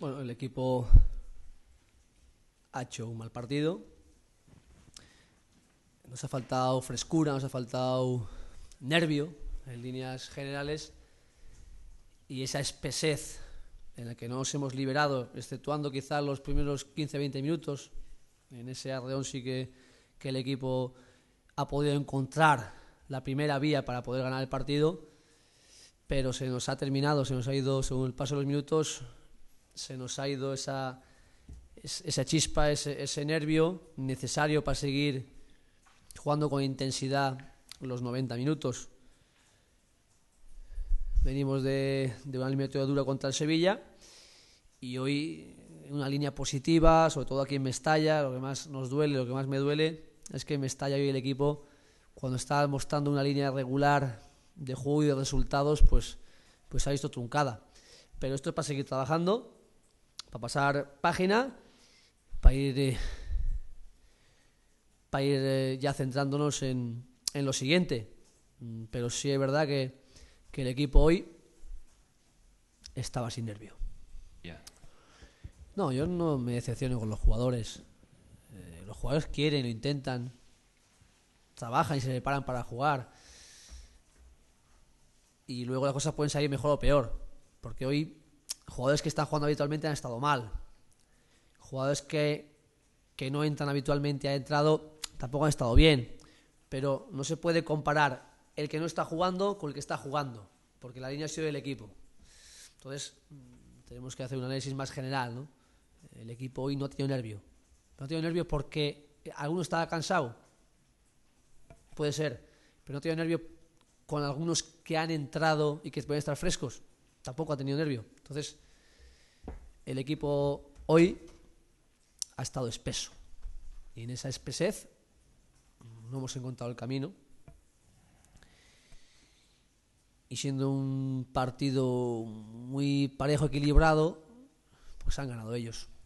Bueno, el equipo ha hecho un mal partido. Nos ha faltado frescura, nos ha faltado nervio en líneas generales y esa espesez en la que nos hemos liberado, exceptuando quizás los primeros 15-20 minutos, en ese arreón sí que, que el equipo ha podido encontrar la primera vía para poder ganar el partido, pero se nos ha terminado, se nos ha ido, según el paso de los minutos, se nos ha ido esa, esa chispa, ese, ese nervio necesario para seguir jugando con intensidad los 90 minutos. Venimos de, de una eliminatoria dura contra el Sevilla y hoy una línea positiva, sobre todo aquí en Mestalla, lo que más nos duele, lo que más me duele es que Mestalla hoy el equipo, cuando está mostrando una línea regular de juego y de resultados, pues, pues ha visto truncada. Pero esto es para seguir trabajando para pasar página, para ir, para eh, ir eh, ya centrándonos en, en, lo siguiente. Mm, pero sí es verdad que, que el equipo hoy estaba sin nervio. No, yo no me decepciono con los jugadores. Eh, los jugadores quieren, lo intentan, trabajan y se preparan para jugar. Y luego las cosas pueden salir mejor o peor. Porque hoy Jugadores que están jugando habitualmente han estado mal. Jugadores que, que no entran habitualmente han entrado, tampoco han estado bien. Pero no se puede comparar el que no está jugando con el que está jugando, porque la línea ha sido del equipo. Entonces, mm, tenemos que hacer un análisis más general. ¿no? El equipo hoy no ha tenido nervio. No ha tenido nervio porque alguno estaba cansado. Puede ser. Pero no ha tenido nervio con algunos que han entrado y que pueden estar frescos tampoco ha tenido nervio. Entonces, el equipo hoy ha estado espeso. Y en esa espesez no hemos encontrado el camino. Y siendo un partido muy parejo, equilibrado, pues han ganado ellos.